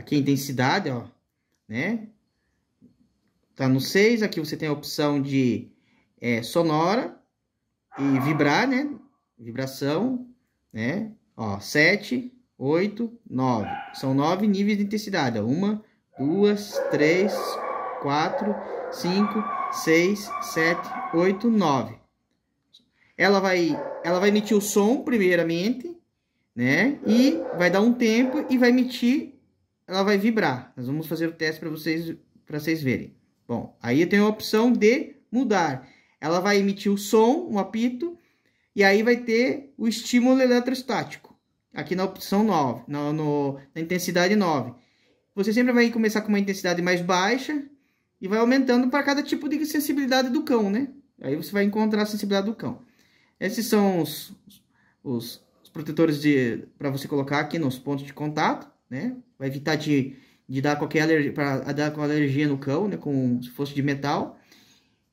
Aqui a intensidade, ó, né? Tá no 6, aqui você tem a opção de é, sonora e vibrar, né? Vibração, né? Ó, 7, 8, 9. São 9 níveis de intensidade, ó. 1, 2, 3, 4, 5, 6, 7, 8, 9. Ela vai, ela vai emitir o som primeiramente, né? E vai dar um tempo e vai emitir ela vai vibrar. Nós vamos fazer o teste para vocês, vocês verem. Bom, aí eu tenho a opção de mudar. Ela vai emitir o som, um apito, e aí vai ter o estímulo eletrostático. Aqui na opção 9, no, no, na intensidade 9. Você sempre vai começar com uma intensidade mais baixa e vai aumentando para cada tipo de sensibilidade do cão, né? Aí você vai encontrar a sensibilidade do cão. Esses são os, os, os protetores para você colocar aqui nos pontos de contato né? Vai evitar de, de dar qualquer alergia, para dar com alergia no cão, né? Com, se fosse de metal.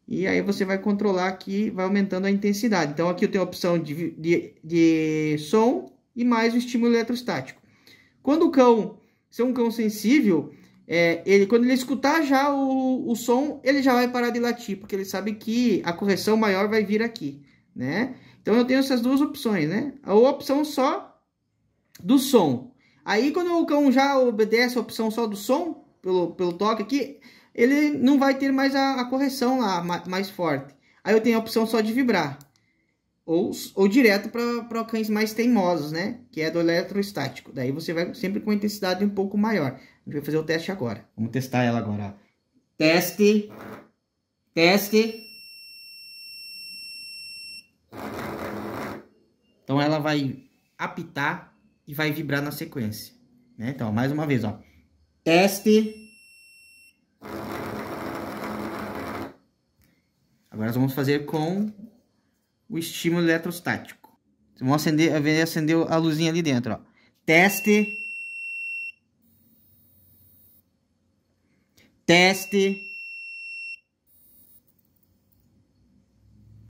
E aí você vai controlar aqui, vai aumentando a intensidade. Então aqui eu tenho a opção de, de, de som e mais o estímulo eletrostático. Quando o cão, se é um cão sensível, é, ele, quando ele escutar já o, o som, ele já vai parar de latir, porque ele sabe que a correção maior vai vir aqui, né? Então eu tenho essas duas opções, né? A opção só do som, Aí quando o cão já obedece a opção só do som, pelo, pelo toque aqui, ele não vai ter mais a, a correção lá, mais forte. Aí eu tenho a opção só de vibrar. Ou, ou direto para cães mais teimosos, né? Que é do eletrostático. Daí você vai sempre com intensidade um pouco maior. A gente vai fazer o teste agora. Vamos testar ela agora. Teste. Teste. Então ela vai apitar e vai vibrar na sequência. Né? Então, mais uma vez, ó. Teste. Agora nós vamos fazer com o estímulo eletrostático. Vamos vão acender, acender a luzinha ali dentro, ó. Teste. Teste.